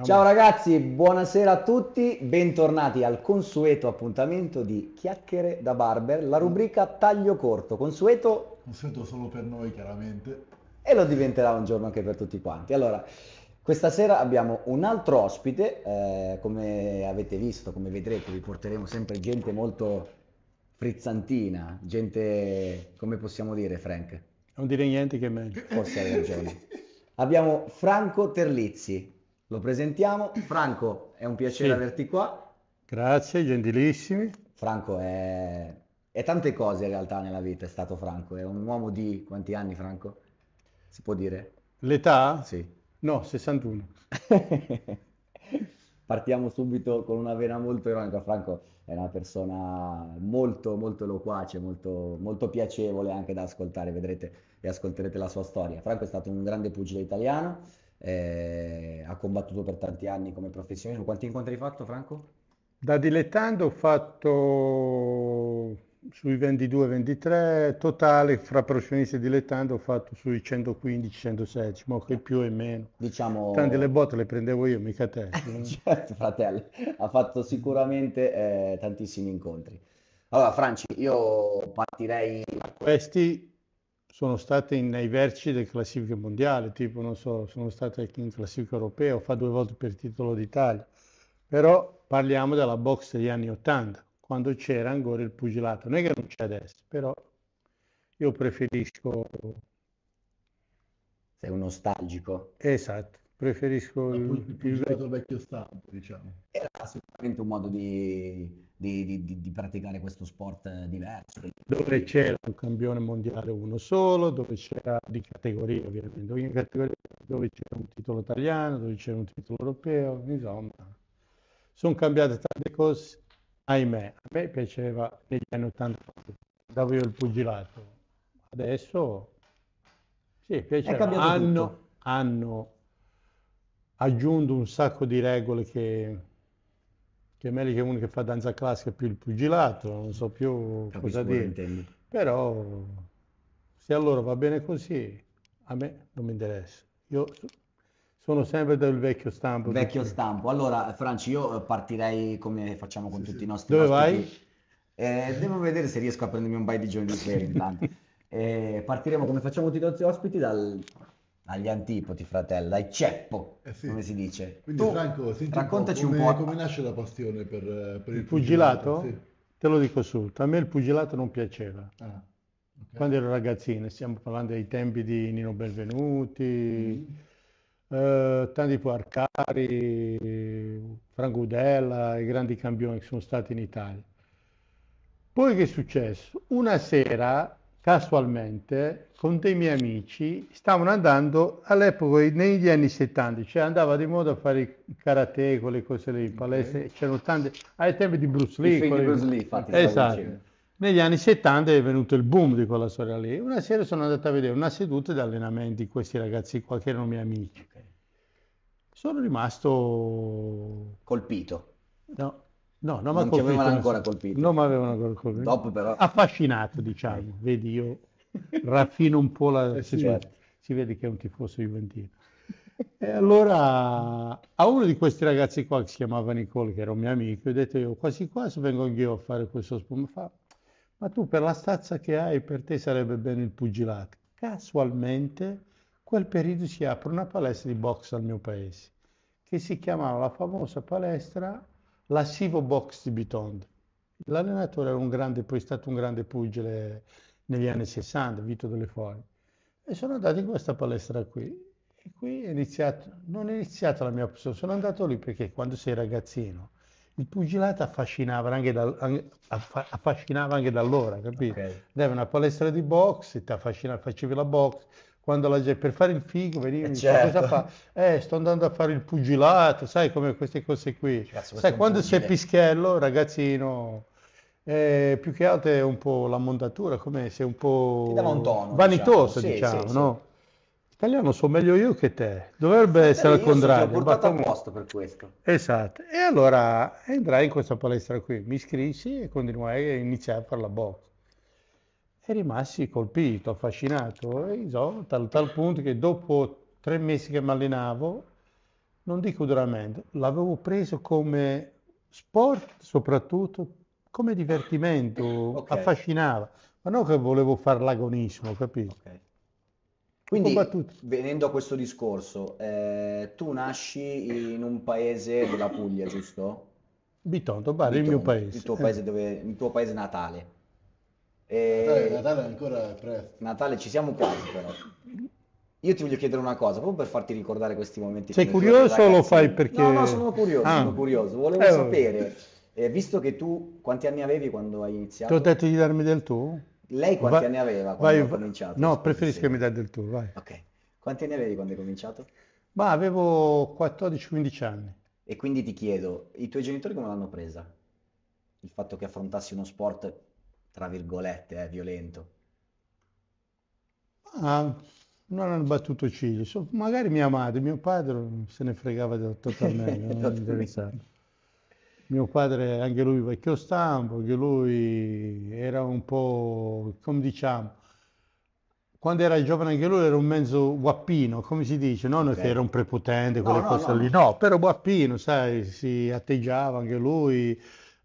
Ciao ragazzi, buonasera a tutti, bentornati al consueto appuntamento di Chiacchiere da Barber, la rubrica Taglio Corto, consueto... Consueto solo per noi chiaramente. E lo diventerà un giorno anche per tutti quanti. Allora, questa sera abbiamo un altro ospite, eh, come avete visto, come vedrete, vi porteremo sempre gente molto frizzantina, gente, come possiamo dire Frank? Non dire niente che è meglio. Forse hai ragione. abbiamo Franco Terlizzi, lo presentiamo. Franco, è un piacere sì. averti qua. Grazie, gentilissimi. Franco è... è tante cose in realtà nella vita, è stato Franco. È un uomo di quanti anni, Franco? Si può dire? L'età? Sì. No, 61. Partiamo subito con una vena molto ironica. Franco è una persona molto, molto loquace, molto, molto piacevole anche da ascoltare. Vedrete e ascolterete la sua storia. Franco è stato un grande pugile italiano eh, ha combattuto per tanti anni come professionista. Quanti incontri hai fatto, Franco? Da dilettante ho fatto sui 22-23, totale fra professionisti e dilettante ho fatto sui 115-116, ma che più e meno. Diciamo... Tante le botte le prendevo io, mica te. certo, fratello, ha fatto sicuramente eh, tantissimi incontri. Allora, Franci, io partirei... Questi sono state in, ai vertici delle classifiche mondiali, tipo non so, sono state in classifica europea, o fa due volte per titolo d'Italia. Però parliamo della box degli anni Ottanta, quando c'era ancora il pugilato. Non è che non c'è adesso, però io preferisco... Sei un nostalgico. Esatto preferisco il, il, il vecchio stampo, diciamo. Era sicuramente un modo di, di, di, di, praticare questo sport diverso. Dove c'era un campione mondiale uno solo, dove c'era di categoria ovviamente, ogni categoria dove c'era un titolo italiano, dove c'era un titolo europeo, insomma, sono cambiate tante cose, ahimè, a me piaceva negli anni 80, davo io il pugilato, adesso sì, piaceva, hanno, hanno aggiunto un sacco di regole che, che è meglio che uno che fa danza classica più il pugilato, non so più Capisco cosa dire. Intendi. Però se a loro va bene così, a me non mi interessa. Io sono sempre del vecchio stampo. Vecchio perché... stampo. Allora, Franci, io partirei come facciamo con sì, tutti sì. i nostri Dove vai? Eh, devo vedere se riesco a prendermi un paio di giorni di intanto. Eh, partiremo come facciamo tutti i nostri ospiti dal agli antipodi, fratello, ai ceppo, eh sì. come si dice. Quindi tu, Franco, raccontaci un po', come, un po', come, nasce la passione per, per il, il, pugilato? pugilato sì. Te lo dico subito, a me il pugilato non piaceva. Ah, okay. Quando ero ragazzino, stiamo parlando dei tempi di Nino Benvenuti, mm-hmm. eh, tanti Puarcari, Franco Udella, i grandi campioni che sono stati in Italia. Poi che è successo? Una sera casualmente con dei miei amici stavano andando all'epoca negli anni 70, cioè andava di moda a fare il karate, le cose lì, palestre, okay. c'erano tante, ai tempi di Bruce Lee. Quelle... Di Bruce Lee infatti, esatto. Negli anni 70 è venuto il boom di quella storia lì. Una sera sono andato a vedere una seduta di allenamenti di questi ragazzi qua che erano miei amici. Okay. Sono rimasto colpito. No, No, non, non mi avevano ancora colpito. Non mi avevano ancora colpito. Dopo però... Affascinato, diciamo. Eh. Vedi, io raffino un po' la... situazione. Eh, sì, certo. Si vede che è un tifoso juventino. E allora a uno di questi ragazzi qua che si chiamava Nicole, che era un mio amico, ho detto io quasi quasi vengo anch'io a fare questo spuma. Fa, ma tu per la stazza che hai, per te sarebbe bene il pugilato. Casualmente, quel periodo si apre una palestra di box al mio paese, che si chiamava la famosa palestra lascivo box di Bitond. L'allenatore era un grande, poi è stato un grande pugile negli anni 60, Vito Delle Fuori. E sono andato in questa palestra qui. E qui è iniziato, non è iniziata la mia opzione, sono andato lì perché quando sei ragazzino il pugilato affascinava anche, da, affascinava anche da allora, capito? Okay. Era una palestra di box, ti affascinava, facevi la box, quando la gente per fare il figo veniva eh, certo. cosa fa? Eh, sto andando a fare il pugilato, sai come queste cose qui. Cazzo, sai, quando sei pischello, ragazzino, eh, più che altro è un po' la mondatura, come se un po' un tono, vanitoso, diciamo, diciamo sì, no? Sì. Italiano so meglio io che te, dovrebbe sì, eh, essere al contrario. Sono portato apposta per questo. Esatto, e allora entrai in questa palestra qui, mi iscrissi e continuai a iniziare a fare la box e rimasi colpito, affascinato, e so, tal, tal punto che dopo tre mesi che mi allenavo, non dico duramente, l'avevo preso come sport soprattutto, come divertimento, okay. affascinava, ma non che volevo fare l'agonismo, capito? Okay. Quindi, venendo a questo discorso, eh, tu nasci in un paese della Puglia, giusto? Bitonto, Bari, Bitonto, il mio paese. Il tuo paese, dove, il tuo paese natale. E... Eh, Natale, Natale ancora è presto. Natale ci siamo quasi però. Io ti voglio chiedere una cosa, proprio per farti ricordare questi momenti. Sei curioso o lo fai perché... No, no, sono curioso, ah. sono curioso. Volevo eh, sapere, eh, visto che tu quanti anni avevi quando hai iniziato? Ti ho detto di darmi del tuo? Lei quanti Va... anni aveva quando vai, hai cominciato? No, preferisco che mi dai del tuo, vai. Ok. Quanti anni avevi quando hai cominciato? Ma avevo 14-15 anni. E quindi ti chiedo, i tuoi genitori come l'hanno presa? Il fatto che affrontassi uno sport tra virgolette, eh, violento. Ah, non hanno battuto ciglio, so- magari mia madre, mio padre se ne fregava del- totalmente, non mi Mio padre, anche lui vecchio stampo, anche lui era un po', come diciamo, quando era giovane anche lui era un mezzo guappino, come si dice, non Ok. che era un prepotente, quelle no, cose no. lì, no, però guappino, sai, si atteggiava anche lui,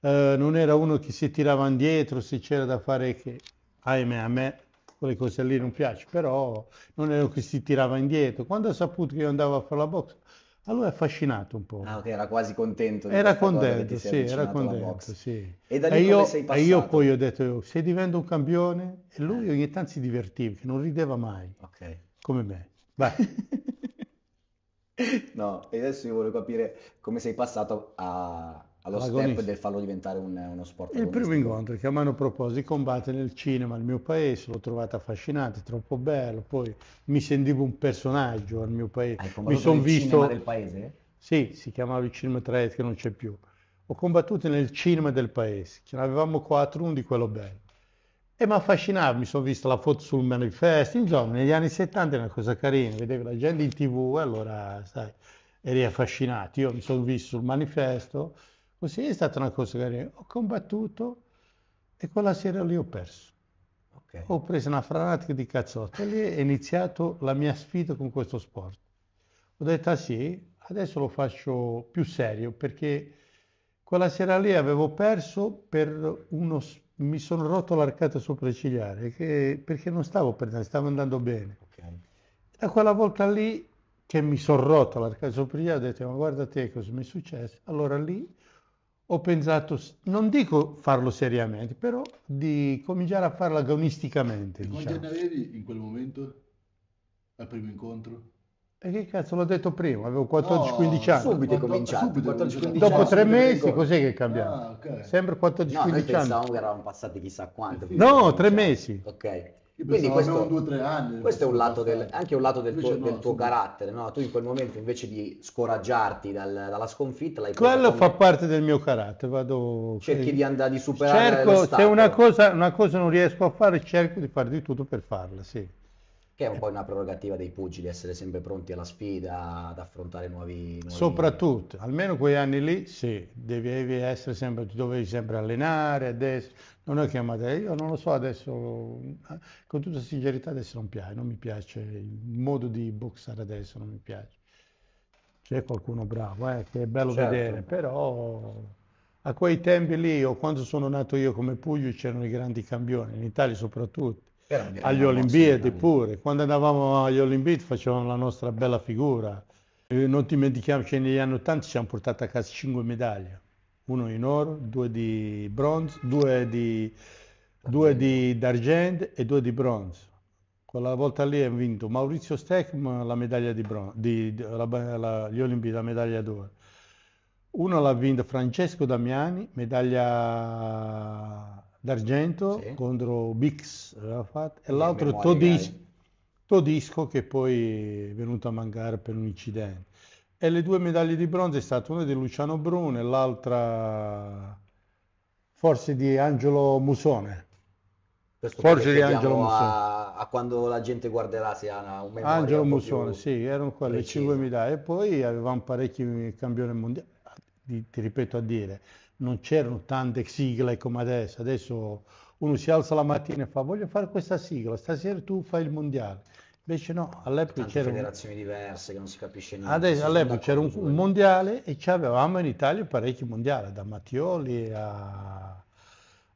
eh, non era uno che si tirava indietro se c'era da fare che, ahimè, a me quelle cose lì non piace, però non ero che si tirava indietro. Quando ha saputo che io andavo a fare la box, allora è affascinato un po'. Ah, ok, era quasi contento. era contento, sì, era contento, sì. E, da lì e, io, sei passato? e io poi ho detto, se divento un campione, e lui eh. ogni tanto si divertiva, che non rideva mai, okay. come me. no, e adesso io voglio capire come sei passato a, allo step del farlo diventare un, uno sport. Il primo incontro che a mano proposi di combattere nel cinema al mio paese, l'ho trovato affascinante, troppo bello, poi mi sentivo un personaggio al mio paese. mi sono visto... del paese? Sì, si chiamava il cinema Traet che non c'è più. Ho combattuto nel cinema del paese, ce ne avevamo quattro, uno di quello bello. E mi affascinava, mi sono visto la foto sul manifesto, insomma, negli anni 70 era una cosa carina, vedevo la gente in tv, allora, sai, eri affascinato. Io mi sono visto sul manifesto, Così è stata una cosa che ho combattuto e quella sera lì ho perso. Okay. Ho preso una franatica di cazzotto e lì è iniziato la mia sfida con questo sport. Ho detto ah sì, adesso lo faccio più serio perché quella sera lì avevo perso per uno mi sono rotto l'arcata sopraccigliare che, perché non stavo perdendo, stavo andando bene. Okay. Da quella volta lì che mi sono rotto l'arcata sopraccigliare ho detto ma guarda te cosa mi è successo. Allora lì ho pensato, non dico farlo seriamente, però di cominciare a farlo agonisticamente. Quanti diciamo. anni avevi in quel momento, al primo incontro? E che cazzo l'ho detto prima, avevo 14-15 no, anni. Subito è cominciato. Subito, 14, 15 dopo 15 tre mesi cos'è che è cambiato? Ah, okay. Sempre 14-15 no, anni. pensavamo che eravamo passati chissà quanto. No, tre mesi. Ok. Quindi questo, due, anni, questo è un lato del, anche un lato del tuo, no, del tuo carattere, no? tu in quel momento invece di scoraggiarti dal, dalla sconfitta... L'hai Quello fa parte del mio carattere, vado... Cerchi di, andare, di superare cerco, Se una cosa, una cosa non riesco a fare, cerco di fare di tutto per farla, sì che è un po' una prerogativa dei pugili, essere sempre pronti alla sfida, ad affrontare nuovi... nuovi... Soprattutto, almeno quegli anni lì, sì, devi essere sempre, ti dovevi sempre allenare, adesso, non è chiamata, io non lo so adesso, con tutta sincerità adesso non piace, non mi piace il modo di boxare adesso, non mi piace. C'è qualcuno bravo, eh, che è bello certo. vedere, però a quei tempi lì, o quando sono nato io come Puglio, c'erano i grandi campioni, in Italia soprattutto agli Olimpiadi pure, quando andavamo agli Olimpiadi facevamo la nostra bella figura. Eh, non dimentichiamoci, negli anni 80 ci hanno portato a casa 5 medaglie, uno in oro, due di bronzo, due di, due di d'argento e due di bronzo. Quella volta lì ha vinto Maurizio Stecm la medaglia di bronzo, di, la, la, gli Olimpiadi, la medaglia d'oro. Uno l'ha vinto Francesco Damiani, medaglia d'argento sì. contro Bix e l'altro Todis- eh. Todisco che poi è venuto a mancare per un incidente. E le due medaglie di bronzo è stata una di Luciano Bruno e l'altra forse di Angelo Musone. Questo forse di Angelo Musone. A, quando la gente guarderà se ha un memoria Angelo un Musone, sì, erano quelle precisa. 5 medaglie. E poi avevamo parecchi campioni mondiali, ti ripeto a dire non c'erano tante sigle come adesso, adesso uno si alza la mattina e fa voglio fare questa sigla, stasera tu fai il mondiale. Invece no, all'epoca c'erano federazioni diverse che non si capisce niente. Adesso, all'epoca c'era un, un, mondiale e avevamo in Italia parecchi mondiali, da Mattioli a,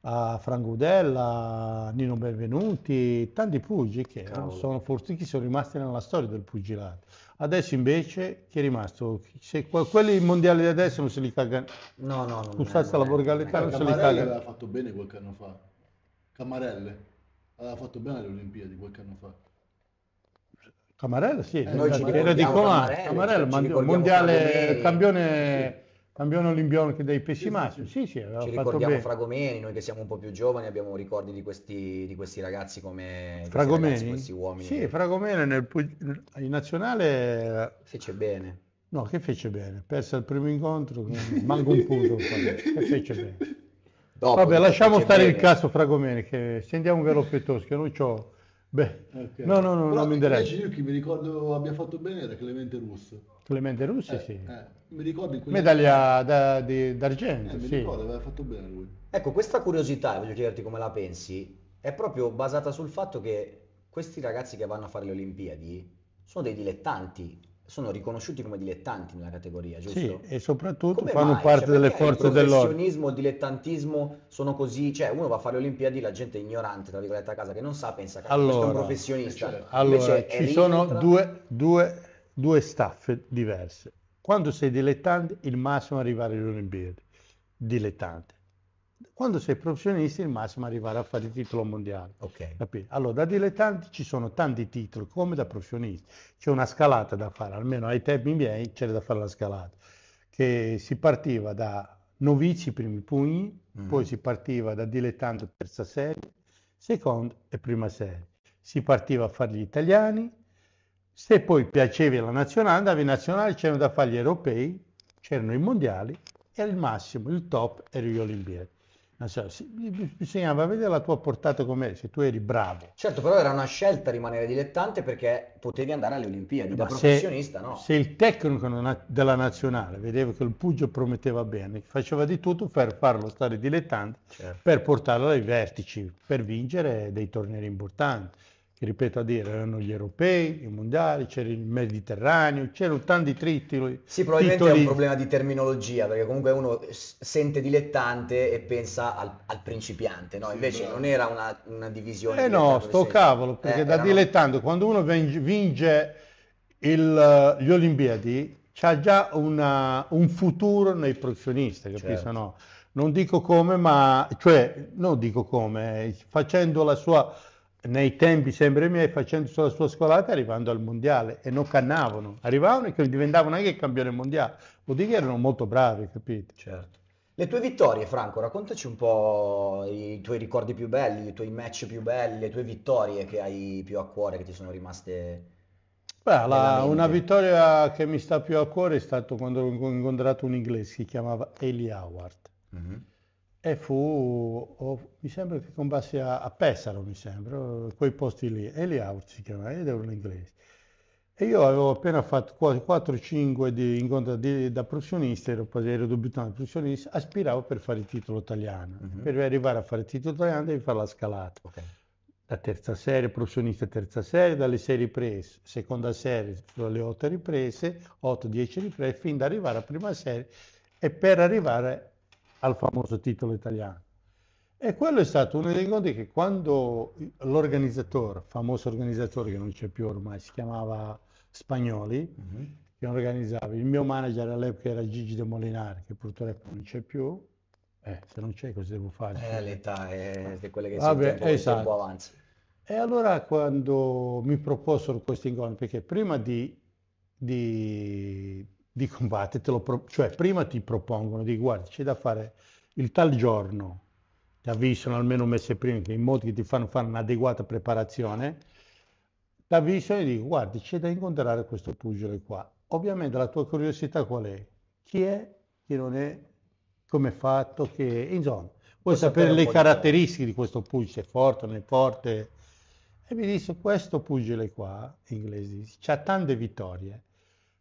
a Frangudella, a Nino Benvenuti, tanti pugili che sono forse sono rimasti nella storia del pugilato. Adesso invece chi è rimasto? Se quelli mondiali di adesso non se li cagano. No, no, no. Custazza la borgalità cioè, non se li cagano. aveva fatto bene qualche anno fa. Camarelle aveva fatto bene alle Olimpiadi qualche anno fa. Camarelle sì, eh, era di Comà, Camarelle, Camarelle cioè, mondiale, mondiale campione Cambione Olimpione che dai pesci massi, sì, sì, aveva Ci ricordiamo Fragomeni, noi che siamo un po' più giovani abbiamo ricordi di questi, di questi ragazzi come Fragomeni? Questi, ragazzi, questi uomini. Sì, che... Fragomeni nel, in nazionale... Fece bene. No, che fece bene, perse il primo incontro, manco un punto, che fece bene. Dopo, Vabbè, lasciamo stare bene. il caso Fragomeni, che se andiamo veloce, che non c'ho... Beh, okay. no, no, no, non mi interessa. io chi mi ricordo abbia fatto bene era Clemente Russo. Clemente Russo, eh, sì. Eh, mi ricordo quella... Medaglia da, di, d'argento, eh, sì. Mi ricordo, aveva fatto bene lui. Ecco, questa curiosità, voglio chiederti come la pensi, è proprio basata sul fatto che questi ragazzi che vanno a fare le Olimpiadi sono dei dilettanti sono riconosciuti come dilettanti nella categoria, giusto? Sì, e soprattutto come fanno mai? parte cioè, delle forze dell'ordine. Il professionismo, il dilettantismo sono così, cioè uno va a fare le Olimpiadi, la gente è ignorante, tra virgolette, a casa che non sa, pensa che cioè, allora, è un professionista. Cioè, allora, ci rientra... sono due, due, due staffe diverse. Quando sei dilettante, il massimo è arrivare alle Olimpiadi, dilettante. Quando sei professionista il massimo è arrivare a fare il titolo mondiale. Okay. Allora, da dilettanti ci sono tanti titoli, come da professionisti. C'è una scalata da fare, almeno ai tempi miei c'era da fare la scalata, che si partiva da novici primi pugni, mm. poi si partiva da dilettante terza serie, seconda e prima serie. Si partiva a fare gli italiani, se poi piacevi alla nazionale, andavi in nazionale, c'erano da fare gli europei, c'erano i mondiali, e al massimo, il top, ero gli olimpiadi. Non so, bisognava vedere la tua portata com'è, se tu eri bravo. Certo, però era una scelta rimanere dilettante perché potevi andare alle Olimpiadi, da Ma professionista no. Se il tecnico della nazionale vedeva che il Puggio prometteva bene, faceva di tutto per farlo stare dilettante, certo. per portarlo ai vertici, per vincere dei tornei importanti ripeto a dire, erano gli europei, i mondiali, c'era il Mediterraneo, c'erano tanti titoli. Sì, probabilmente titoli. è un problema di terminologia, perché comunque uno sente dilettante e pensa al, al principiante, no? Invece sì, non era una, una divisione. Eh no, sto sei... cavolo, eh, perché eh, da erano... dilettante, quando uno vince il, gli Olimpiadi, c'ha già una, un futuro nei professionisti, capiscono? Certo. No? Non dico come, ma... cioè, non dico come, eh, facendo la sua nei tempi sempre miei facendo la sua scolata arrivando al mondiale e non cannavano, arrivavano e diventavano anche campione mondiale, vuol dire che erano molto bravi, capito Certo. Le tue vittorie, Franco, raccontaci un po' i tuoi ricordi più belli, i tuoi match più belli, le tue vittorie che hai più a cuore, che ti sono rimaste. Beh, la, una vittoria che mi sta più a cuore è stata quando ho incontrato un inglese, si chiamava Eli Howard. Mm-hmm e fu, oh, mi sembra che combassi a, a Pesaro, mi sembra, oh, quei posti lì, Eli Out si chiamava, ed era un E io avevo appena fatto 4-5 di incontri di, da professionista, ero, ero dubitante professionista, aspiravo per fare il titolo italiano. Mm-hmm. Per arrivare a fare il titolo italiano devi fare la scalata. Okay. La terza serie, professionista terza serie, dalle 6 riprese, seconda serie dalle 8 riprese, 8-10 riprese, fin da arrivare alla prima serie. E per arrivare al famoso titolo italiano. E quello è stato uno dei incontri che quando l'organizzatore, famoso organizzatore che non c'è più ormai, si chiamava Spagnoli, mm-hmm. che organizzava, il mio manager all'epoca era Gigi De Molinari, che purtroppo non c'è più, eh, se non c'è cosa devo fare? Eh, l'età è, è quella che Vabbè, si esatto. tempo avanza. E allora quando mi proposero questi incontro, perché prima di, di di lo pro- cioè prima ti propongono, di guarda c'è da fare il tal giorno, ti avvisano almeno un mese prima, che in molti ti fanno fare un'adeguata preparazione, ti avvisano e dico guarda c'è da incontrare questo pugile qua. Ovviamente la tua curiosità qual è? Chi è, chi non è, come è fatto, che insomma. Vuoi sapere le caratteristiche di questo pugile, se è forte o non è forte? E mi disse, questo pugile qua, in inglese, ha tante vittorie,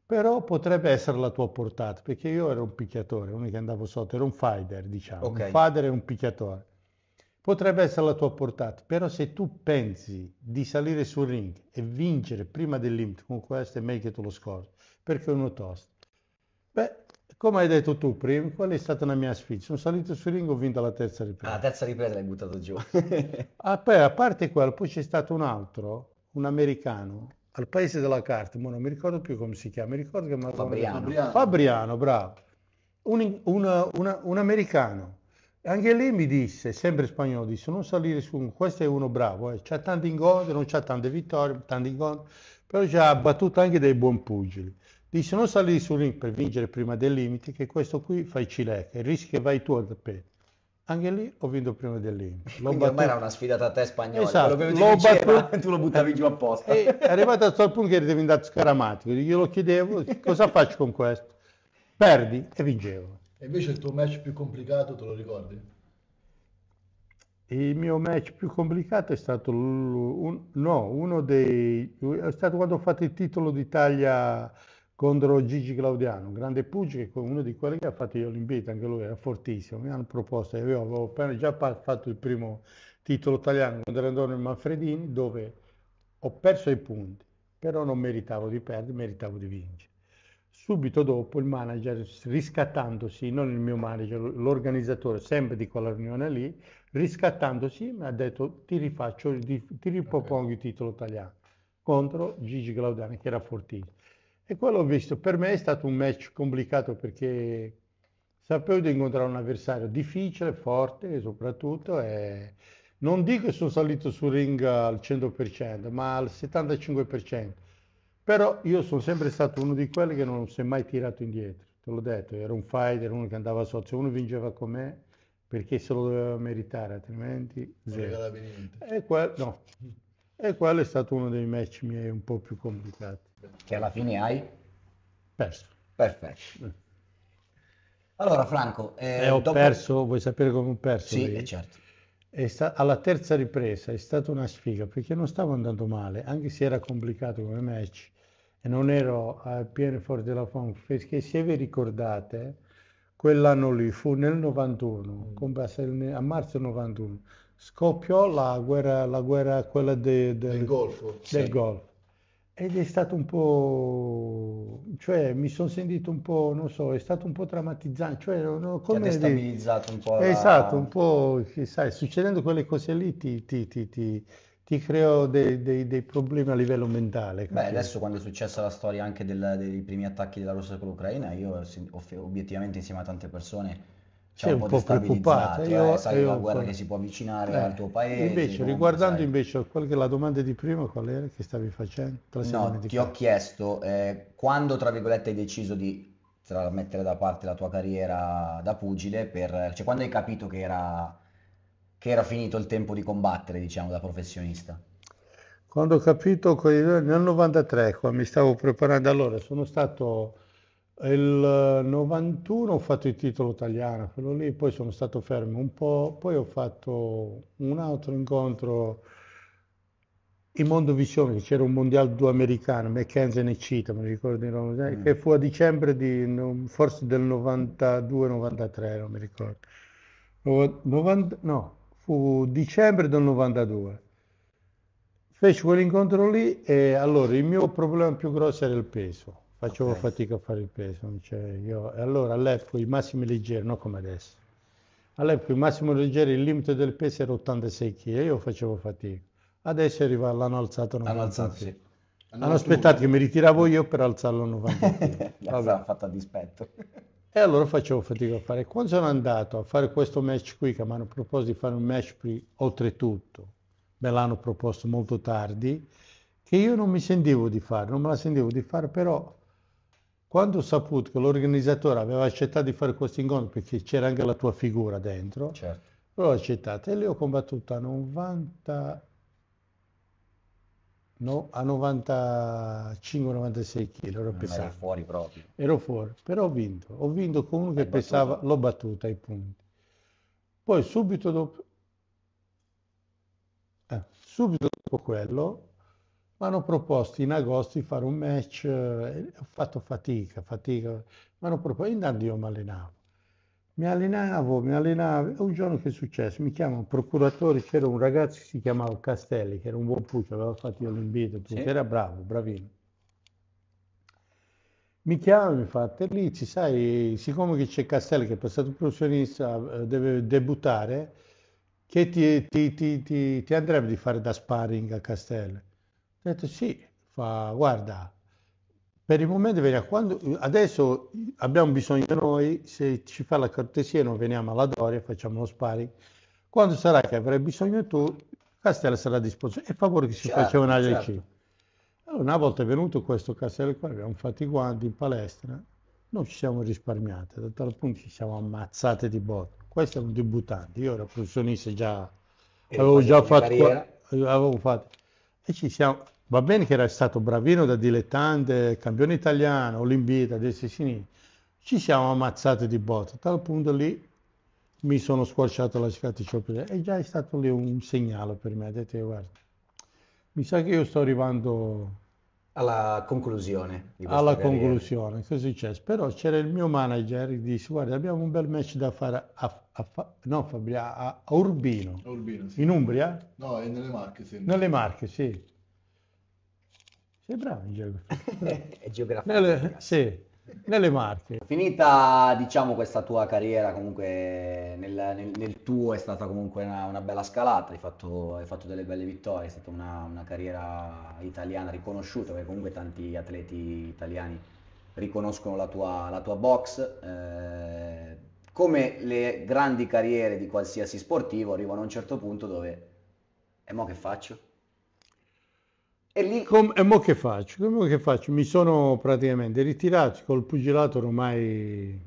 però potrebbe essere la tua portata, perché io ero un picchiatore, uno che andavo sotto, ero un fighter, diciamo, okay. un fighter e un picchiatore. Potrebbe essere la tua portata, però se tu pensi di salire sul ring e vincere prima del limite con questo è meglio che tu lo scordi, perché è uno tosto. Beh, come hai detto tu prima, qual è stata la mia sfida? Sono salito sul ring, ho vinto la terza ripresa. Ah, la terza ripresa l'hai buttato giù. ah, poi, a parte quello, poi c'è stato un altro, un americano, al paese della carta, non mi ricordo più come si chiama, mi ricordo che Fabriano. Fabriano. Fabriano, bravo, un, una, una, un americano. Anche lei mi disse, sempre spagnolo, disse non salire su, un... questo è uno bravo, eh. c'ha tanti incontri, non c'ha tante vittorie, tanti incontri, però ci ha battuto anche dei buon pugili. Disse non salire su un ring per vincere prima del limite, che questo qui fai cilecca, il rischio che vai tu al tappeto. Anche lì ho vinto prima dell'Inter. L'ho Quindi battuto... ormai era una sfidata a te Spagnolo, Esatto, lo vinceva, battuto... tu lo buttavi giù apposta. È arrivato a tal punto che eri diventato scaramatico. Glielo chiedevo, cosa faccio con questo? Perdi e vincevo. E invece il tuo match più complicato te lo ricordi? Il mio match più complicato è stato, un... no, uno dei, è stato quando ho fatto il titolo d'Italia contro Gigi Claudiano, un grande pugile, uno di quelli che ha fatto gli Olimpiadi, anche lui era fortissimo, mi hanno proposto, io avevo appena già fatto il primo titolo italiano contro Antonio Manfredini, dove ho perso i punti, però non meritavo di perdere, meritavo di vincere. Subito dopo il manager, riscattandosi, non il mio manager, l'organizzatore sempre di quella riunione lì, riscattandosi mi ha detto ti rifaccio, ti ripropongo il titolo italiano contro Gigi Claudiani che era fortissimo e quello ho visto. Per me è stato un match complicato perché sapevo di incontrare un avversario difficile, forte soprattutto. E non dico che sono salito sul ring al 100%, ma al 75%. Però io sono sempre stato uno di quelli che non si è mai tirato indietro, te l'ho detto, era un fighter, uno che andava sotto, se uno vinceva con me perché se lo doveva meritare, altrimenti zero. E, quel, no. e quello è stato uno dei match miei un po' più complicati che alla fine hai perso. Perfetto. Mm. Allora Franco... Eh, eh, ho dopo... perso, vuoi sapere come ho perso? Sì, eh, certo. Sta... alla terza ripresa è stata una sfiga perché non stavo andando male, anche se era complicato come match e non ero al pieno fuori della forma, perché se vi ricordate, quell'anno lì fu nel 91, mm. a marzo 91, scoppiò la guerra, la guerra quella de, de, del Golfo. Del sì. Golfo ed è stato un po', cioè mi sono sentito un po', non so, è stato un po' traumatizzante, cioè no, come... Ti destabilizzato un po' la... Esatto, un po', che sai, succedendo quelle cose lì ti, ti, ti, ti ti creò dei, dei, dei, problemi a livello mentale. Capito? Beh, adesso quando è successa la storia anche del, dei primi attacchi della Russia con l'Ucraina, io obiettivamente insieme a tante persone c'è un, un po', preoccupato. Io, eh, sai la guerra che si può avvicinare eh, al tuo paese. Invece, comunque, riguardando sai... invece qual la domanda di prima, qual era che stavi facendo? no, ti qua. ho chiesto eh, quando, tra virgolette, hai deciso di tra, mettere da parte la tua carriera da pugile, per, cioè quando hai capito che era, che era finito il tempo di combattere, diciamo, da professionista? Quando ho capito, nel 93, quando mi stavo preparando, allora sono stato il 91 ho fatto il titolo italiano, quello lì, poi sono stato fermo un po', poi ho fatto un altro incontro in Mondo Visione, che c'era un mondiale due americano, McKenzie e Cita, mi ricordo, mm. che fu a dicembre di, forse del 92-93, non mi ricordo. 90, no, fu dicembre del 92. Feci quell'incontro lì e allora il mio problema più grosso era il peso Facevo okay. fatica a fare il peso, io, allora all'epoca i massimi leggeri, non come adesso. All'epoca il massimo leggeri, il limite del peso era 86 kg e io facevo fatica. Adesso arriva, l'hanno alzato L'hanno alzato, sì. Hanno, hanno aspettato che mi ritiravo io per alzarlo a 90 kg. L'hanno fatto a dispetto. E allora facevo fatica a fare. Quando sono andato a fare questo match qui, che mi hanno proposto di fare un match qui, oltretutto, me l'hanno proposto molto tardi, che io non mi sentivo di fare, non me la sentivo di fare, però quando ho saputo che l'organizzatore aveva accettato di fare questo incontro, perché c'era anche la tua figura dentro, certo. l'ho accettata e lì ho combattuto a 90, no, a 95-96 kg, ero pesante. fuori proprio. Ero fuori, però ho vinto. Ho vinto con uno che Hai pesava, l'ho battuta ai punti. Poi subito dopo, eh, subito dopo quello mi hanno proposto in agosto di fare un match, eh, ho fatto fatica, fatica, mi hanno proposto, intanto io mi allenavo. Mi allenavo, mi allenavo, e un giorno che è successo? Mi chiamano un procuratore, c'era un ragazzo che si chiamava Castelli, che era un buon puccio, aveva fatto io l'invito, sì. era bravo, bravino. Mi chiama e mi fa, Terlizzi, sai, siccome c'è Castelli che è passato professionista, eh, deve debuttare, che ti, ti, ti, ti andrebbe di fare da sparring a Castelli? detto sì, fa guarda, per il momento veniamo, quando, adesso abbiamo bisogno noi, se ci fa la cortesia noi veniamo alla Doria, facciamo lo sparring, quando sarà che avrai bisogno tu, Castello sarà a disposizione, e favore che si certo, faccia una ADC. Certo. Allora, una volta venuto questo Castello qua, abbiamo fatto i guanti in palestra, non ci siamo risparmiati, da tal punto ci siamo ammazzati di botto. Questo è un debuttante, io ero professionista già, eh, avevo già fatto, avevo fatto, e ci siamo, Va bene che era stato bravino da dilettante, campione italiano, olimpita, destra e sinistra. Ci siamo ammazzati di botta, a tal punto lì mi sono squarciato la cicatrice e già è stato lì un segnale per me, ha detto eh, guarda, mi sa che io sto arrivando alla conclusione. alla carriera. conclusione, cosa è successo? Però c'era il mio manager che disse, guarda, abbiamo un bel match da fare a, a, a, no, Fabria, a Urbino, Urbino sì. in Umbria? No, è nelle Marche. Sempre. Nelle Marche, sì. Sei bravo in geografia. È geografia. Nelle, sì, nelle Marche. Finita, diciamo, questa tua carriera comunque nel, nel, nel tuo è stata comunque una, una bella scalata, hai fatto, hai fatto, delle belle vittorie, è stata una, una carriera italiana riconosciuta, perché comunque tanti atleti italiani riconoscono la tua, la tua box. Eh, come le grandi carriere di qualsiasi sportivo arrivano a un certo punto dove... E eh, mo che faccio? E lì... Com- e mo che faccio? Come che faccio? Mi sono praticamente ritirato col pugilato ormai...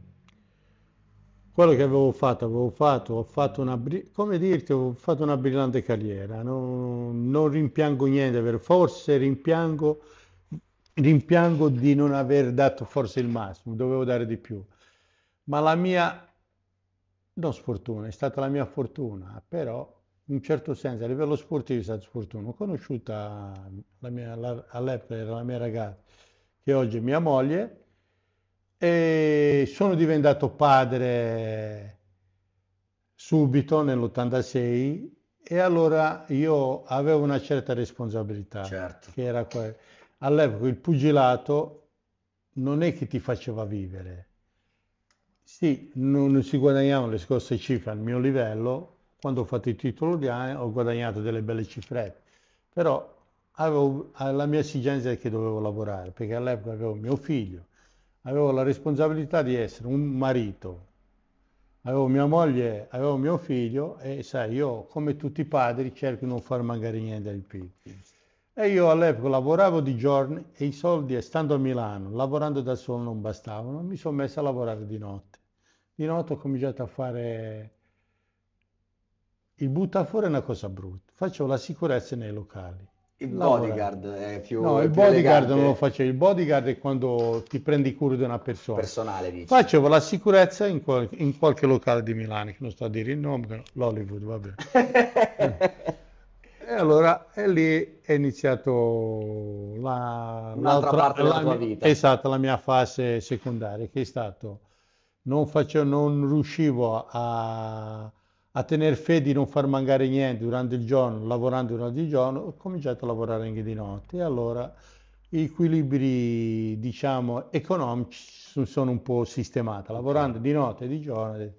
Quello che avevo fatto, avevo fatto, ho fatto una, come dirti, ho fatto una brillante carriera, non, non rimpiango niente, forse rimpiango, rimpiango di non aver dato forse il massimo, dovevo dare di più, ma la mia non sfortuna, è stata la mia fortuna, però un certo senso a livello sportivo è stata sfortuna. Ho conosciuta mia, la, all'epoca era la mia ragazza, che oggi è mia moglie, e sono diventato padre subito nell'86 e allora io avevo una certa responsabilità, certo. che era quella. All'epoca il pugilato non è che ti faceva vivere. Sì, non si guadagnavano le scorse cifre al mio livello, quando ho fatto il titolo di anno ho guadagnato delle belle cifre, però avevo, la mia esigenza è che dovevo lavorare, perché all'epoca avevo mio figlio, avevo la responsabilità di essere un marito, avevo mia moglie, avevo mio figlio e sai, io come tutti i padri cerco di non far mancare niente ai figli. E io all'epoca lavoravo di giorni e i soldi, eh, stando a Milano, lavorando da solo non bastavano, mi sono messo a lavorare di notte. Di notte ho cominciato a fare il buttafuori è una cosa brutta, faccio la sicurezza nei locali. Il lavorare. bodyguard è più No, il più bodyguard elegante. non lo facevo, il bodyguard è quando ti prendi cura di una persona. Personale, dici. Facevo la sicurezza in, qual- in qualche locale di Milano, che non sto a dire il nome, l'Hollywood, vabbè. eh. E allora è lì è iniziato la, un'altra parte della la, tua vita. Esatto, la mia fase secondaria, che è stato non, facevo, non riuscivo a a tenere fede di non far mancare niente durante il giorno, lavorando durante il giorno, ho cominciato a lavorare anche di notte e allora gli equilibri, diciamo, economici sono un po' sistemati, lavorando di notte e di giorno.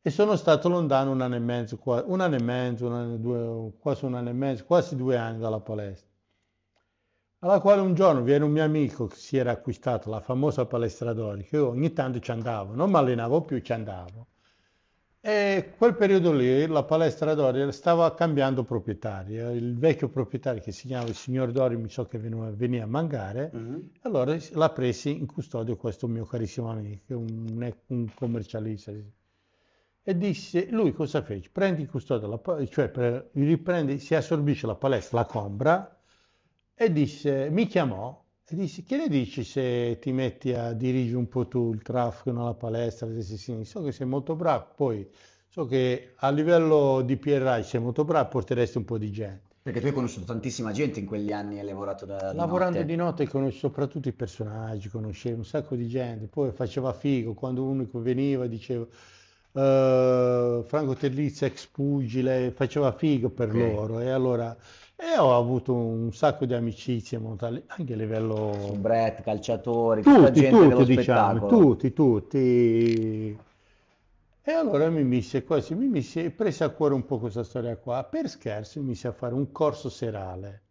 E sono stato lontano un anno e mezzo, un anno e mezzo, un anno e due, quasi un anno e mezzo, quasi due anni dalla palestra. Alla quale un giorno viene un mio amico che si era acquistato la famosa palestra d'oro, che io ogni tanto ci andavo, non mi allenavo più, ci andavo e quel periodo lì la palestra Dori stava cambiando proprietario, eh, il vecchio proprietario che si chiamava il signor Dori mi so che veniva, veniva a mangiare, mm-hmm. allora la presi in custodia questo mio carissimo amico, un, un commercialista. E disse, lui cosa fece? Prendi in custodia, la, cioè per, riprende, si assorbisce la palestra, la compra, e disse, mi chiamò e dici, che ne dici se ti metti a dirigere un po' tu il traffico nella palestra, se sì, so che sei molto bravo, poi so che a livello di PRI sei molto bravo, porteresti un po' di gente. Perché tu hai conosciuto tantissima gente in quegli anni, hai lavorato da Lavorando notte. di notte conosci soprattutto i personaggi, conoscevi un sacco di gente, poi faceva figo, quando uno veniva diceva uh, Franco Terlizzi ex pugile, faceva figo per okay. loro e allora e ho avuto un sacco di amicizie, anche a livello... Sombretti, calciatori, tutti, tutti, diciamo, tutti, tutti. E allora mi mise quasi, mi mise, prese a cuore un po' questa storia qua. Per scherzo mi mise a fare un corso serale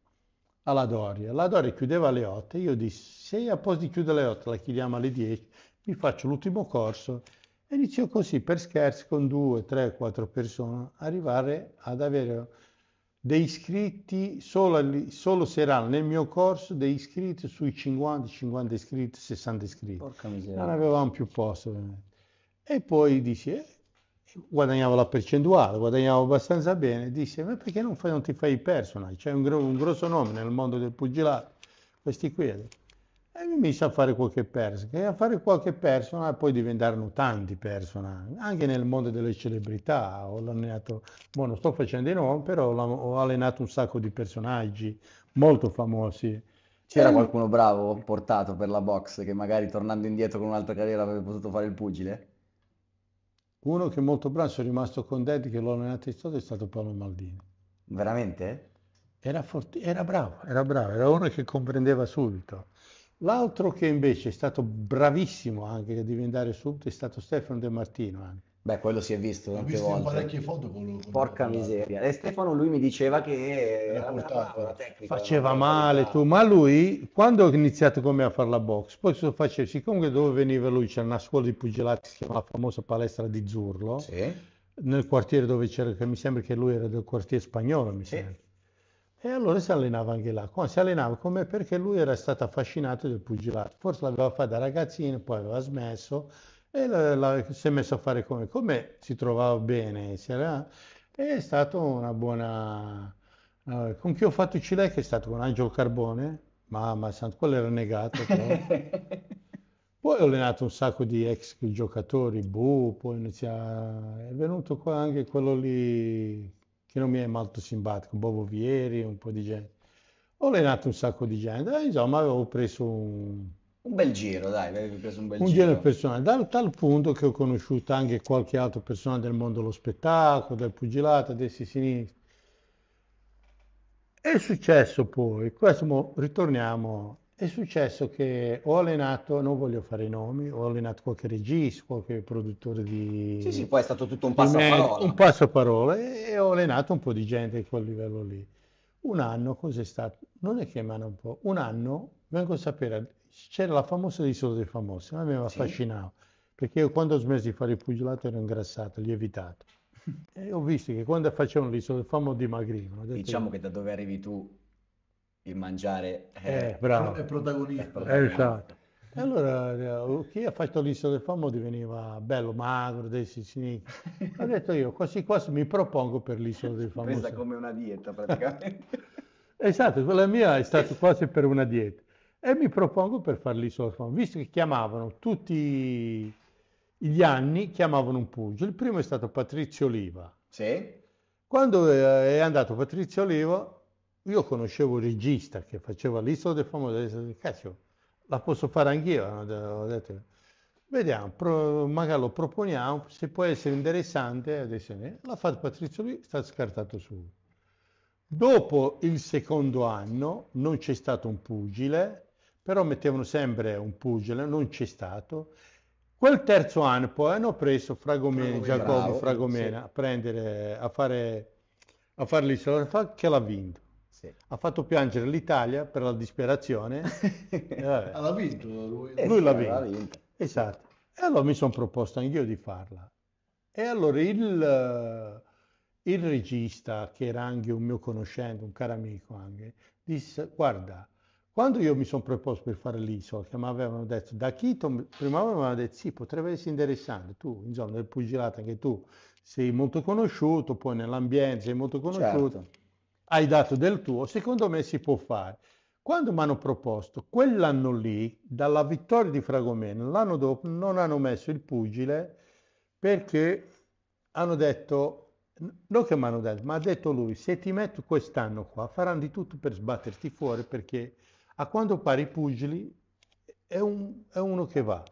alla Doria. La Doria chiudeva alle 8, io dissi, se a posto di chiudere alle 8 la chiudiamo alle 10, vi faccio l'ultimo corso. E iniziò così, per scherzo con due, tre, quattro persone, arrivare ad avere dei iscritti solo, solo saranno nel mio corso dei iscritti sui 50, 50 iscritti, 60 iscritti. Porca miseria. Non avevamo più posto. Ovviamente. E poi dice, guadagnavo la percentuale, guadagnavo abbastanza bene, disse, ma perché non, fai, non ti fai i personal? C'è un, un, grosso nome nel mondo del pugilato, questi qui. E mi messo a fare qualche persona, e a fare qualche persona poi diventarono tanti persona, anche nel mondo delle celebrità, ho allenato, boh, non sto facendo i nomi, però ho allenato un sacco di personaggi molto famosi. C'era eh, qualcuno bravo portato per la box che magari tornando indietro con un'altra carriera avrebbe potuto fare il pugile? Uno che è molto bravo, sono rimasto contento che l'ho allenato in stato è stato Paolo Maldini. Veramente? Era, forti- era bravo, era bravo, era uno che comprendeva subito L'altro che invece è stato bravissimo anche a diventare subito è stato Stefano De Martino. Anche. Beh, quello si è visto tante visto volte. parecchie foto con lui. Porca con miseria. E Stefano lui mi diceva che era una, una tecnica, faceva una male tu, ma lui quando ha iniziato con me a fare la box, poi so faceva, siccome dove veniva lui c'era una scuola di pugilati che si chiama la famosa palestra di Zurlo, sì. nel quartiere dove c'era, che mi sembra che lui era del quartiere spagnolo, mi sì. sembra. E allora si allenava anche là. Quando si allenava come perché lui era stato affascinato del pugilato. Forse l'aveva fatto da ragazzino, poi aveva smesso e la, la, si è messo a fare come, come si trovava bene. Si era, è stato una buona... Uh, con chi ho fatto Cilec è stato con Angelo Carbone, mamma santa, quello era negato. poi ho allenato un sacco di ex giocatori, Bu, poi inizia... è venuto qua anche quello lì che non mi è molto simpatico, Bobo Vieri, un po' di gente. Ho allenato un sacco di gente, eh, insomma avevo preso un... Un bel giro, dai, avevi preso un bel un giro. Un giro personale, da tal punto che ho conosciuto anche qualche altra persona del mondo dello spettacolo, del pugilato, destra e sinistra. È successo poi, questo mo, ritorniamo è successo che ho allenato, non voglio fare i nomi, ho allenato qualche regista, qualche produttore di... Sì, sì, poi è stato tutto un passaparola. Un passaparola e, e ho allenato un po' di gente a quel livello lì. Un anno, cos'è stato? Non è che mi un po'... Un anno, vengo a sapere, c'era la famosa di Solo dei Famosi, a mi aveva sì. perché io quando ho smesso di fare il pugilato ero ingrassato, lievitato. e ho visto che quando facevano l'isola del famo dimagrivano. Diciamo che da dove arrivi tu il mangiare è, eh, eh, bravo. è protagonista. È eh, esatto. E allora eh, chi ha fatto l'isola del famo diveniva bello, magro, dei sicini. Ho detto io, quasi quasi mi propongo per l'isola del famo. Questa come una dieta praticamente. esatto, quella mia è stata quasi per una dieta. E mi propongo per fare l'isola del famo, visto che chiamavano tutti gli anni, chiamavano un pugio. Il primo è stato Patrizio Oliva. Sì. Quando è andato Patrizio Oliva, io conoscevo un regista che faceva l'isola del famoso, cazzo, la posso fare anch'io? Eh, ho detto, vediamo, pro, magari lo proponiamo, se può essere interessante, adesso eh, l'ha fatto Patrizio lì, sta scartato su. Dopo il secondo anno non c'è stato un pugile, però mettevano sempre un pugile, non c'è stato. Quel terzo anno poi hanno preso Fragomena, Giacomo Fragomena sì. a, prendere, a fare, a fare l'isola, che l'ha vinto. Sì. Ha fatto piangere l'Italia per la disperazione. Eh, ah, l'ha vinto lui. Eh, lui l'ha vinto. vinto. Esatto. E allora mi sono proposto anch'io di farla. E allora il, eh, il, regista, che era anche un mio conoscente, un caro amico anche, disse, guarda, quando io mi sono proposto per fare l'isola, che mi avevano detto, da Quito, prima mi avevano detto, sì, potrebbe essere interessante, tu, insomma, nel pugilato anche tu sei molto conosciuto, poi nell'ambiente sei molto conosciuto. Certo hai dato del tuo, secondo me si può fare. Quando mi hanno proposto quell'anno lì, dalla vittoria di Fragomeno, l'anno dopo non hanno messo il pugile perché hanno detto, non che mi hanno detto, ma ha detto lui, se ti metto quest'anno qua faranno di tutto per sbatterti fuori perché a quanto pare i pugili è, un, è uno che va.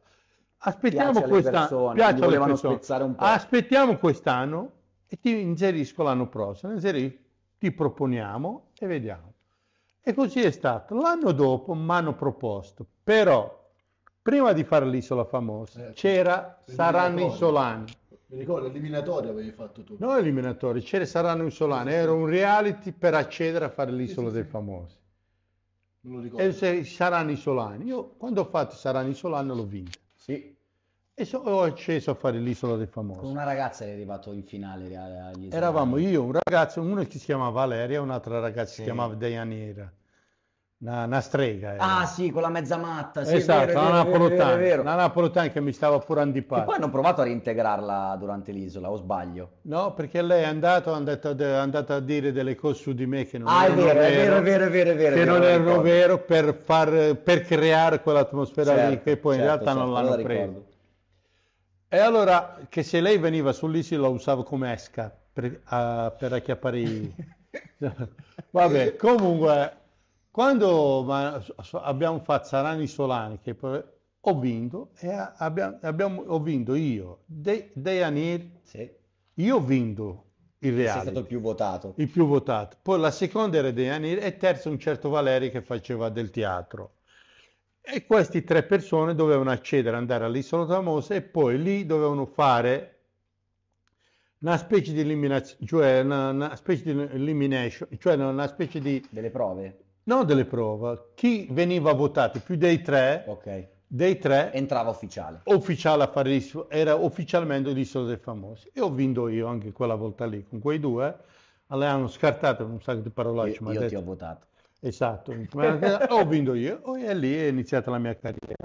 Aspettiamo quest'anno, persone, quest'anno. aspettiamo quest'anno e ti ingerisco l'anno prossimo, inserisco ti proponiamo e vediamo. E così è stato. L'anno dopo mi hanno proposto, però prima di fare l'isola famosa eh, c'era Saranno Insolani. Mi ricordo l'eliminatoria avevi fatto tu. No, eliminatori, c'era Saranno Insolani, era un reality per accedere a fare l'isola sì, sì, dei sì. famosi. Non lo ricordo. E Saranno Insolani. Io quando ho fatto Saranno Insolani l'ho vinto. Sì. E so, ho acceso a fare l'isola dei famosi. Con una ragazza è arrivato in finale agli Eravamo io, un ragazzo, uno che si chiamava Valeria, un'altra ragazza sì. si chiamava Deianera. Una, una, strega. Era. Ah sì, quella mezza matta. Sì, esatto, la napoletana, vero, napoletana che mi stava pure antipare. E poi hanno provato a reintegrarla durante l'isola, o sbaglio? No, perché lei è andata, è andata a dire delle cose su di me che non ah, erano vero, vero, vero, vero, che non erano vero per, far, per creare quell'atmosfera certo, lì che poi certo, in realtà certo, non l'hanno presa. E allora che se lei veniva sull'isola la usava come esca per, uh, per acchiappare i... Vabbè, comunque, quando ma, abbiamo fatto Sarani Solani, che ho vinto, e abbiamo, abbiamo, ho vinto io, Dei Anir, sì. io ho vinto il Reale. Sei stato più votato. Il più votato. Poi la seconda era Dei Anir e terzo un certo Valeri che faceva del teatro. E queste tre persone dovevano accedere, andare all'isola famosa e poi lì dovevano fare una specie di eliminazione, cioè una, una, specie di elimination, cioè una specie di... Delle prove? No, delle prove. Chi veniva votato più dei tre... Ok dei tre entrava ufficiale ufficiale a fare era ufficialmente l'isola dei famosi e ho vinto io anche quella volta lì con quei due alle hanno scartato un sacco di parolacce io, ma io detto, ti ho votato Esatto, ho vinto io e è lì è iniziata la mia carriera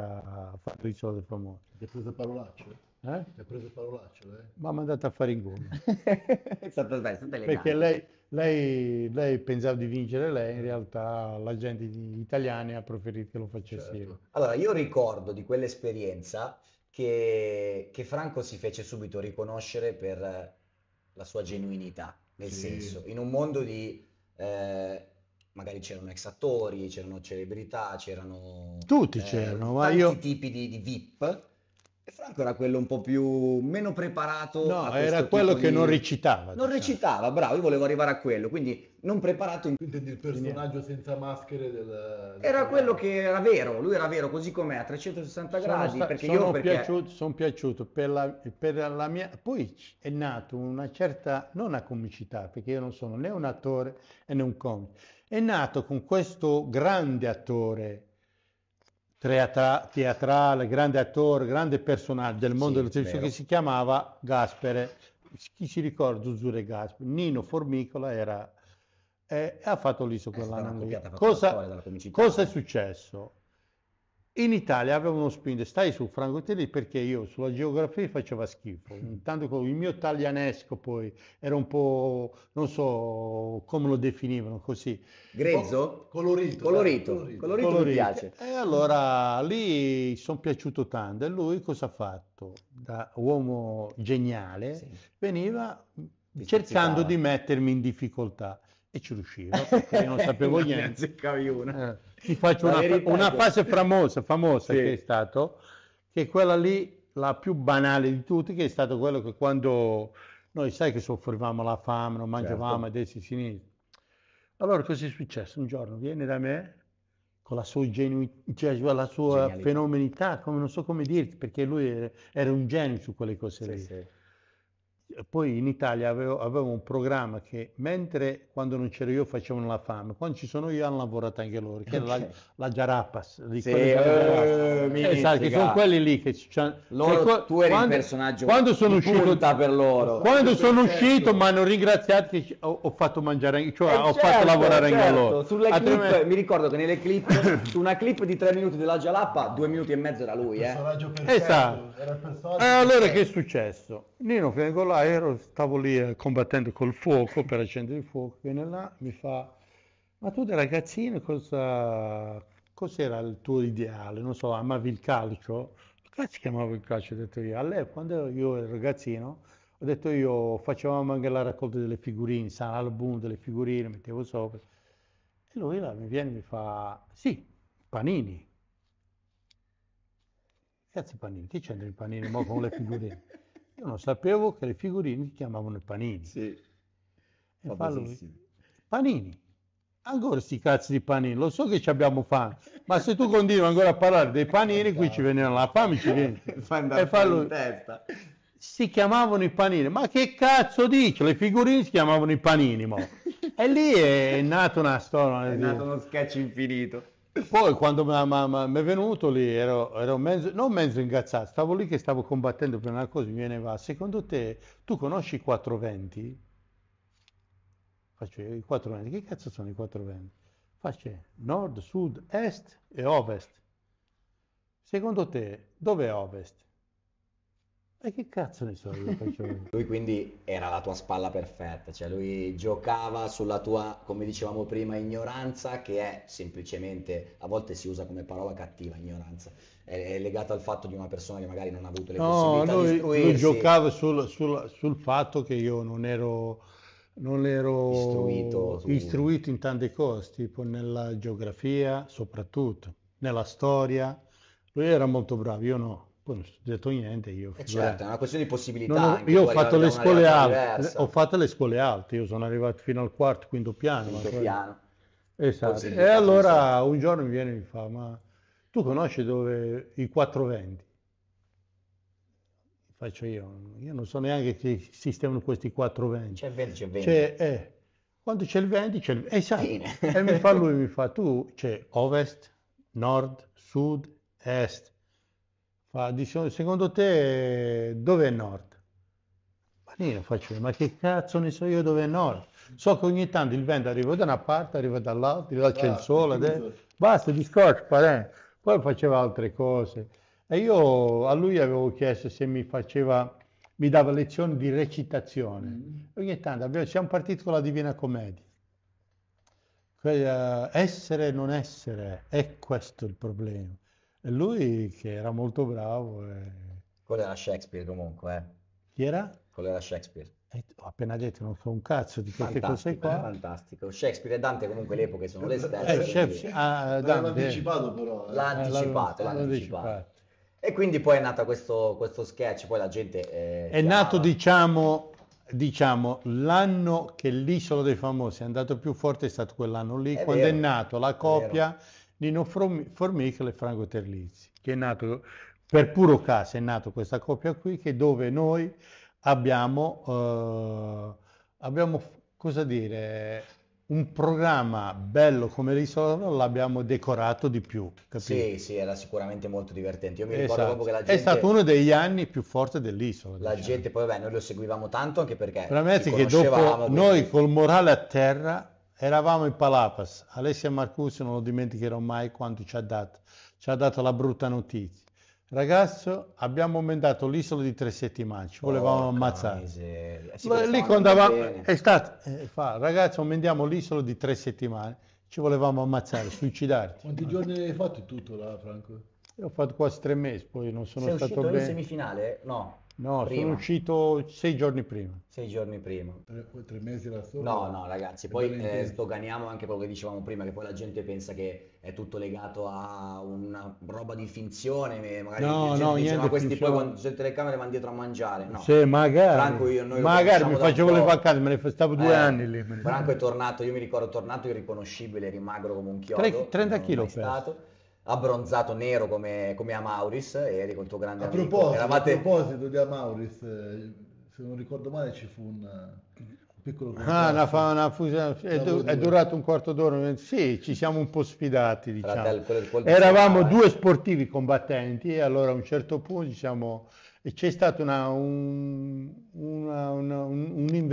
a fare i soldi famosi. Ti ha preso parolaccio? Eh? Ti ha preso parolacce lei? Ma mi ha mandato a fare in gomma. Perché lei, lei, lei, pensava di vincere lei, in realtà la gente italiana ha preferito che lo facessi certo. io. Allora, io ricordo di quell'esperienza che, che Franco si fece subito riconoscere per la sua genuinità, nel sì. senso, in un mondo di... Eh, magari c'erano ex attori, c'erano celebrità, c'erano tutti eh, c'erano, ma io... tipi di, di, VIP. E Franco era quello un po' più meno preparato. No, era quello che di... non recitava. Non diciamo. recitava, bravo, io volevo arrivare a quello, quindi non preparato in... Quindi il personaggio senza maschere del... del era quello che era vero, lui era vero così com'è, a 360 sono gradi, sta... perché sono io perché... Piaciuto, sono piaciuto per la, per la mia... Poi è nato una certa, non una comicità, perché io non sono né un attore né un comico è nato con questo grande attore teatrale, grande attore, grande personaggio del mondo sì, dello stesso che si chiamava Gaspere. Chi si ricorda Zuzzure Gaspere? Nino Formicola era, eh, ha fatto l'iso con l'anno. Cosa, cosa è successo? In Italia avevano spinto, stai sul Francotelli perché io sulla geografia faceva schifo, intanto con il mio taglianesco poi era un po', non so come lo definivano così. Grezzo? colorito. Colorito, colorito, colorito, colorito. mi piace. E allora lì sono piaciuto tanto e lui cosa ha fatto? Da uomo geniale sì. veniva Ti cercando di mettermi in difficoltà e ci riusciva perché io non sapevo niente. ne ti faccio una, una, frase famosa, famosa sì. che è stata, che è quella lì, la più banale di tutte, che è stata quella che quando noi sai che soffrivamo la fame, non certo. mangiavamo certo. a destra e a sinistra. Allora cosa è successo? Un giorno viene da me con la sua, ingenuità, cioè, la sua fenomenità, come, non so come dirti, perché lui era, era un genio su quelle cose sì, lì. Sì poi in Italia avevo, avevo, un programma che mentre quando non c'ero io facevano la fame, quando ci sono io hanno lavorato anche loro, che okay. era la, la Giarappas. Di sì, eh, esatto, che sono quelli lì che ci hanno... che, tu eri quando, il personaggio quando sono uscito, per loro. Quando sono certo. uscito mi hanno ringraziato che ho, ho fatto mangiare, cioè eh ho certo, fatto lavorare certo. anche loro. Sulle Altrimenti... clip, mi ricordo che nelle clip, su una clip di tre minuti della Gialappa, due minuti e mezzo era lui. Eh. Personaggio per esatto. Era il personaggio eh, allora che è successo? Nino Fregolà aereo, stavo lì eh, combattendo col fuoco per accendere il fuoco, viene là, mi fa, ma tu da ragazzino cosa, cos'era il tuo ideale? Non so, amavi il calcio? si chiamava il calcio, ho detto io. All'epoca, quando io ero ragazzino, ho detto io, facevamo anche la raccolta delle figurine, San Album delle figurine, mettevo sopra. E lui là mi viene e mi fa, sì, panini. Cazzo panini, ti c'entra il panini ma con le figurine? Io non sapevo che le figurine si chiamavano i panini. Sì. E fa lui, panini. Ancora sti cazzi di panini, lo so che ci abbiamo fame, ma se tu continui ancora a parlare dei panini, qui ci veniva la fame, ci viene. fa e fa lui, testa. si chiamavano i panini, ma che cazzo dici? Le figurine si chiamavano i panini, mo. e lì è nata una storia. È eh, nato uno sketch infinito. Poi quando mi è venuto lì ero, ero, mezzo, non mezzo ingazzato, stavo lì che stavo combattendo per una cosa, mi viene va, secondo te tu conosci i 420? Faccio i 420, che cazzo sono i 420? Faccio nord, sud, est e ovest. Secondo te dove è ovest? E che cazzo ne so io faccio Lui quindi era la tua spalla perfetta, cioè lui giocava sulla tua, come dicevamo prima, ignoranza che è semplicemente, a volte si usa come parola cattiva, ignoranza, è, è legata al fatto di una persona che magari non ha avuto le no, possibilità lui, di istruirsi. lui giocava sul, sul, sul, fatto che io non ero, non ero istruito, istruito in tante cose, tipo nella geografia soprattutto, nella storia, lui era molto bravo, io no poi non ho studiato niente io. Eh certo, è una questione di possibilità. No, io ho fatto, le scuole alte, ho fatto le scuole alte, io sono arrivato fino al quarto, quinto piano. Quinto piano. Esatto. e allora so. un giorno mi viene e mi fa, ma tu conosci dove i 420? Faccio io, io non so neanche che esistevano questi 420. C'è il 20, c'è il 20. C'è, cioè, eh, quando c'è il 20 c'è il 20. Esatto. E mi fa lui, mi fa tu, c'è cioè, ovest, nord, sud, est. Fa, secondo te dove è nord? Ma io faccio, ma che cazzo ne so io dove è nord? So che ogni tanto il vento arriva da una parte, arriva dall'altra, là c'è il sole, de... basta, discorso, parè. Eh. Poi faceva altre cose. E io a lui avevo chiesto se mi faceva, mi dava lezioni di recitazione. Mm-hmm. Ogni tanto abbiamo, siamo partiti con la Divina Commedia. Quella, essere o non essere, è questo il problema lui che era molto bravo. E... Quello era Shakespeare comunque, eh. Chi era? Quello era Shakespeare. E ho appena detto, non so un cazzo di queste cose Fantastico, eh, fantastico. Shakespeare e Dante comunque le epoche sono le Eh, quindi ah, Dante, eh. però. eh. L'ha eh, anticipato, l'ha anticipato. E quindi poi è nato questo, questo sketch, poi la gente... eh, È chiamava- nato, diciamo, diciamo, l'anno che l'Isola dei Famosi è andato più forte è stato quell'anno lì, È quando è nato la coppia Nino Formica e Franco Terlizzi, che è nato per puro caso, è nato questa coppia qui, che dove noi abbiamo, eh, abbiamo cosa dire, un programma bello come l'Isola l'abbiamo decorato di più. Capito? Sì, sì, era sicuramente molto divertente. Io mi esatto. proprio che la gente... È stato uno degli anni più forti dell'Isola. La diciamo. gente, poi beh, noi lo seguivamo tanto anche perché... Veramente che dopo quindi... noi col morale a terra Eravamo in Palapas, Alessia Marcuso non lo dimenticherò mai quanto ci ha dato, ci ha dato la brutta notizia. Ragazzo, abbiamo aumentato l'isola di tre settimane, ci volevamo oh, ammazzare. Lì contavamo, è stato, eh, fa, ragazzo, aumentiamo l'isola di tre settimane, ci volevamo ammazzare, suicidarti. Quanti giorni hai fatto tutto là, Franco? Io ho fatto quasi tre mesi, poi non sono Sei stato bene. Sei uscito in semifinale? No. No, prima. sono uscito sei giorni prima. Sei giorni prima. Tre, tre mesi da solo? No, no, ragazzi, poi eh, sdoganiamo anche quello che dicevamo prima, che poi la gente pensa che è tutto legato a una roba di finzione, eh, magari no, no, dice, ma questi poi quando c'è telecamere vanno dietro a mangiare. No. Sì, magari. Franco, io, noi magari mi facevo le vacanze, me ne stavo due eh, anni lì. Franco è tornato, io mi ricordo, tornato irriconoscibile, rimagro come un chiodo. 30 kg stato abbronzato nero come, come Amauris, eri con il tuo grande a amico. Eravate... A proposito di Amauris, eh, se non ricordo male ci fu un, eh, piccolo... Ah, una, fa, una fusione, è, è, durato un quarto d'ora, eh, sì, ci siamo un po' sfidati, diciamo. Del, quel, quel Eravamo due sportivi combattenti e allora a un certo punto diciamo... E c'è stata una, un, una, una, un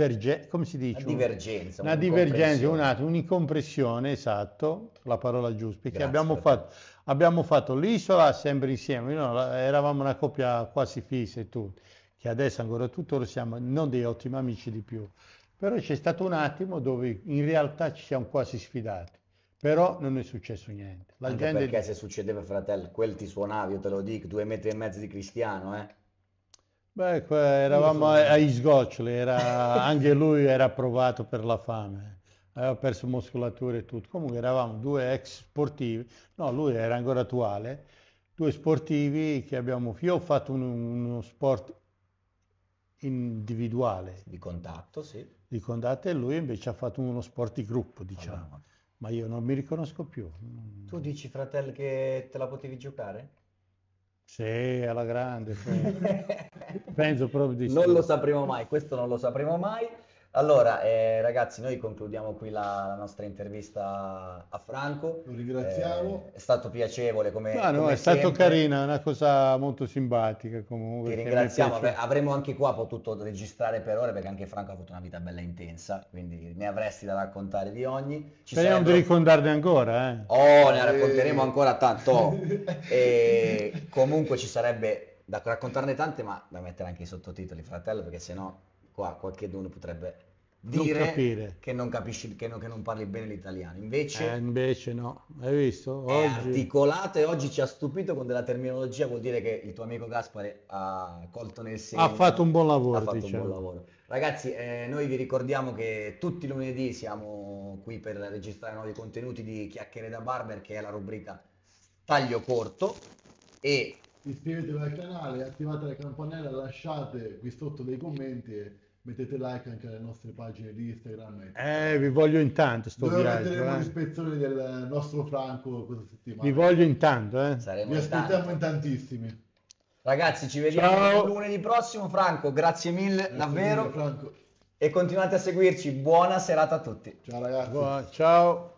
come si dice? Una divergenza. Una un'incompressione. divergenza, un'incompressione, esatto, la parola giusta, perché Grazie abbiamo per fatto, abbiamo fatto l'isola sempre insieme, no, eravamo una coppia quasi fissa e tutto, che adesso ancora tuttora siamo non dei ottimi amici di più, però c'è stato un attimo dove in realtà ci siamo quasi sfidati, però non è successo niente. La Anche gente... Perché se succedeva fratello, quel ti suonavi, io te lo dico, due metri e mezzo di cristiano, eh? Beh, eravamo ai sgoccioli, era... anche lui era provato per la fame aveva perso muscolatura e tutto. Comunque eravamo due ex sportivi, no, lui era ancora attuale, due sportivi che abbiamo, io ho fatto un, uno sport individuale. Di contatto, sì. Di contatto e lui invece ha fatto uno sport di gruppo, diciamo. Ah, Ma io non mi riconosco più. Tu dici, fratello, che te la potevi giocare? Sì, alla grande. Penso, penso proprio di sì. Non lo sapremo mai, questo non lo sapremo mai. Allora, eh, ragazzi, noi concludiamo qui la, la, nostra intervista a Franco. Lo ringraziamo. Eh, è stato piacevole come, no, no, come è sempre. stato carina, una cosa molto simpatica comunque. Ti ringraziamo, avremmo anche qua potuto registrare per ore perché anche Franco ha avuto una vita bella intensa, quindi ne avresti da raccontare di ogni. Ci Speriamo sarebbero... di ricordarne ancora. Eh. Oh, ne racconteremo eh. ancora tanto. e comunque ci sarebbe da raccontarne tante, ma da mettere anche i sottotitoli, fratello, perché sennò qua qualche uno potrebbe dire non che, non capisci, che, non, che non parli bene l'italiano. Invece, eh, invece no, hai visto? Oggi... articolato e oggi ci ha stupito con della terminologia, vuol dire che il tuo amico Gaspare ha colto nel segno. Ha fatto un buon lavoro. Ha fatto diciamo. un buon lavoro. Ragazzi, eh, noi vi ricordiamo che tutti i lunedì siamo qui per registrare nuovi contenuti di Chiacchiere da Barber, che è la rubrica Taglio Corto. E... Iscrivetevi al canale, attivate la campanella, lasciate qui sotto dei commenti. E mettete like anche alle nostre pagine di Instagram. E... Eh, vi voglio intanto sto Dove viaggio. Dove eh. l'ispezione del nostro Franco questa settimana. Vi voglio intanto, eh. Saremo vi aspettiamo in tantissimi. Ragazzi, ci vediamo lunedì prossimo, Franco. Grazie mille, grazie davvero. Mille, e continuate a seguirci. Buona serata a tutti. Ciao ragazzi. Buona. Ciao.